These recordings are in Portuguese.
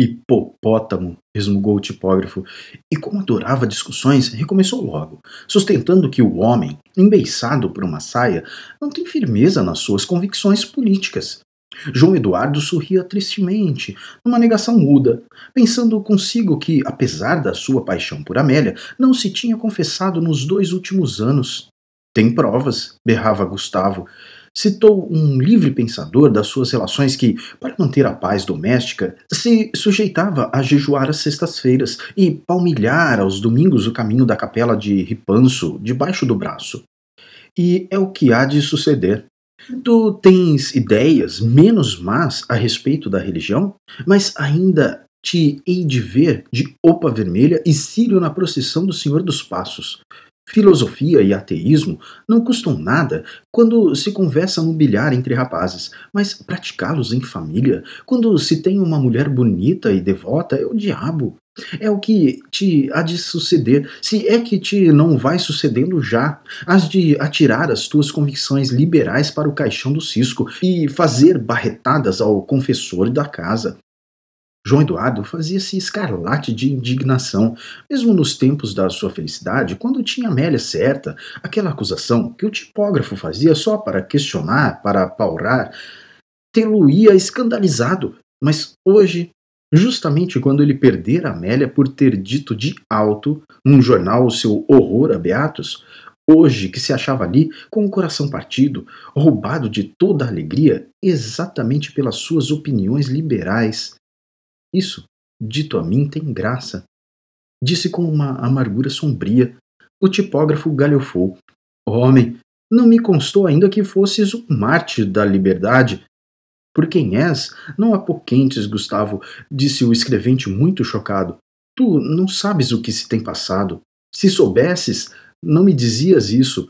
Hipopótamo, resmungou o tipógrafo, e como adorava discussões, recomeçou logo, sustentando que o homem, embeiçado por uma saia, não tem firmeza nas suas convicções políticas. João Eduardo sorria tristemente, numa negação muda, pensando consigo que, apesar da sua paixão por Amélia, não se tinha confessado nos dois últimos anos. Tem provas, berrava Gustavo, citou um livre pensador das suas relações que, para manter a paz doméstica, se sujeitava a jejuar às sextas-feiras e palmilhar aos domingos o caminho da capela de Ripanso debaixo do braço. E é o que há de suceder. Tu tens ideias menos más a respeito da religião, mas ainda te hei de ver de opa vermelha e círio na procissão do Senhor dos Passos. Filosofia e ateísmo não custam nada quando se conversa no bilhar entre rapazes, mas praticá-los em família, quando se tem uma mulher bonita e devota, é o diabo. É o que te há de suceder, se é que te não vai sucedendo já. Has de atirar as tuas convicções liberais para o caixão do cisco e fazer barretadas ao confessor da casa. João Eduardo fazia-se escarlate de indignação, mesmo nos tempos da sua felicidade, quando tinha Amélia certa, aquela acusação que o tipógrafo fazia só para questionar, para apaurar, tê-lo-ia escandalizado. Mas hoje, justamente quando ele perdera Amélia por ter dito de alto, num jornal, o seu horror a Beatos, hoje que se achava ali com o coração partido, roubado de toda a alegria, exatamente pelas suas opiniões liberais, isso, dito a mim, tem graça. Disse com uma amargura sombria. O tipógrafo galhofou. Homem, não me constou ainda que fosses um mártir da liberdade. Por quem és? Não há poquentes, Gustavo, disse o escrevente muito chocado. Tu não sabes o que se tem passado. Se soubesses, não me dizias isso.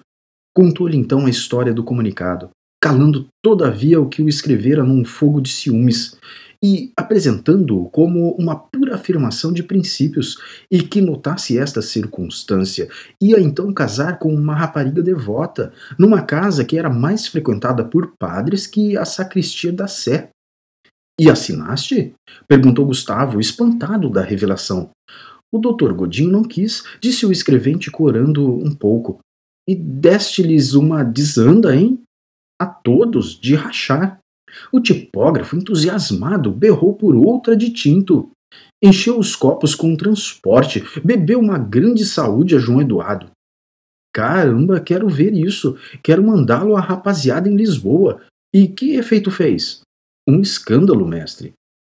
Contou-lhe então a história do comunicado, calando todavia o que o escrevera num fogo de ciúmes e apresentando-o como uma pura afirmação de princípios, e que notasse esta circunstância, ia então casar com uma rapariga devota, numa casa que era mais frequentada por padres que a sacristia da Sé. E assinaste? perguntou Gustavo, espantado da revelação. O doutor Godinho não quis, disse o escrevente corando um pouco. E deste-lhes uma desanda, hein? A todos de rachar. O tipógrafo, entusiasmado, berrou por outra de tinto. Encheu os copos com um transporte, bebeu uma grande saúde a João Eduardo. Caramba, quero ver isso. Quero mandá-lo à rapaziada em Lisboa. E que efeito fez? Um escândalo, mestre.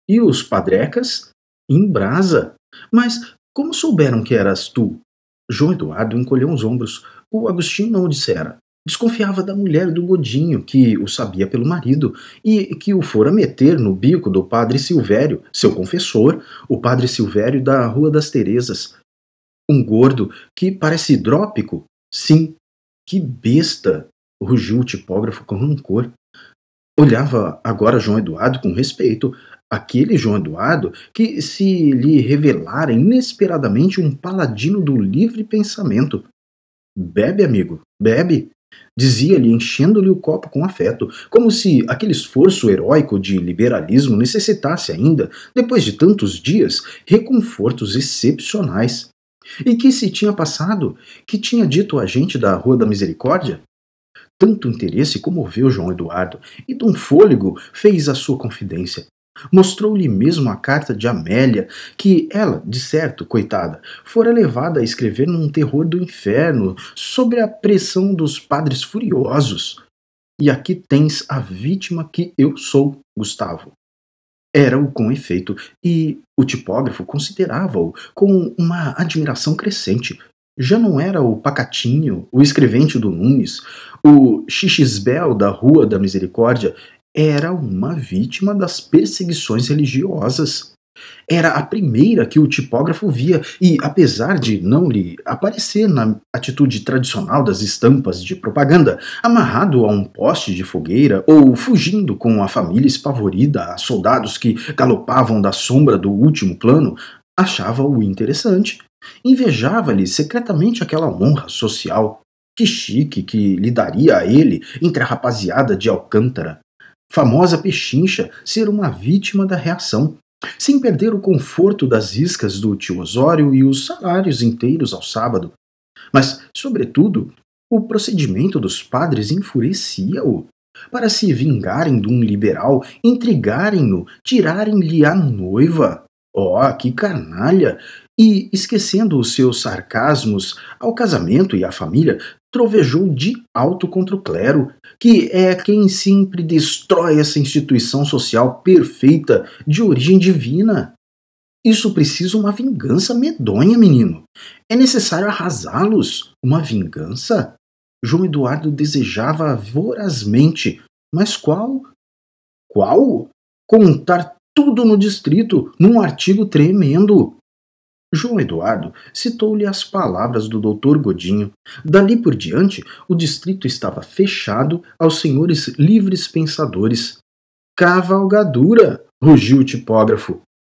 E os padrecas? Em brasa. Mas como souberam que eras tu? João Eduardo encolheu os ombros. O Agostinho não o dissera. Desconfiava da mulher do Godinho, que o sabia pelo marido, e que o fora meter no bico do padre Silvério, seu confessor, o padre Silvério da Rua das Terezas. Um gordo que parece hidrópico? Sim. Que besta! rugiu o tipógrafo com rancor. Olhava agora João Eduardo com respeito, aquele João Eduardo que se lhe revelara inesperadamente um paladino do livre pensamento. Bebe, amigo, bebe, Dizia-lhe, enchendo-lhe o copo com afeto, como se aquele esforço heróico de liberalismo necessitasse ainda, depois de tantos dias, reconfortos excepcionais. E que se tinha passado? Que tinha dito a gente da Rua da Misericórdia? Tanto interesse comoveu João Eduardo, e de um fôlego fez a sua confidência. Mostrou-lhe mesmo a carta de Amélia, que ela, de certo, coitada, fora levada a escrever num terror do inferno, sobre a pressão dos padres furiosos. E aqui tens a vítima que eu sou, Gustavo. Era-o com efeito, e o tipógrafo considerava-o com uma admiração crescente. Já não era o Pacatinho, o escrevente do Nunes, o Xixisbel da Rua da Misericórdia, era uma vítima das perseguições religiosas. Era a primeira que o tipógrafo via, e apesar de não lhe aparecer na atitude tradicional das estampas de propaganda, amarrado a um poste de fogueira ou fugindo com a família espavorida a soldados que galopavam da sombra do último plano, achava-o interessante. Invejava-lhe secretamente aquela honra social. Que chique que lhe daria a ele entre a rapaziada de Alcântara famosa pechincha, ser uma vítima da reação, sem perder o conforto das iscas do tio Osório e os salários inteiros ao sábado. Mas, sobretudo, o procedimento dos padres enfurecia-o. Para se vingarem de um liberal, intrigarem-no, tirarem-lhe a noiva, Ó, oh, que canalha! E, esquecendo os seus sarcasmos ao casamento e à família, trovejou de alto contra o clero, que é quem sempre destrói essa instituição social perfeita de origem divina. Isso precisa uma vingança medonha, menino. É necessário arrasá-los. Uma vingança? João Eduardo desejava vorazmente, mas qual? Qual? Contar tudo no distrito, num artigo tremendo. João Eduardo citou-lhe as palavras do doutor Godinho. Dali por diante, o distrito estava fechado aos senhores livres pensadores. Cavalgadura! rugiu o tipógrafo.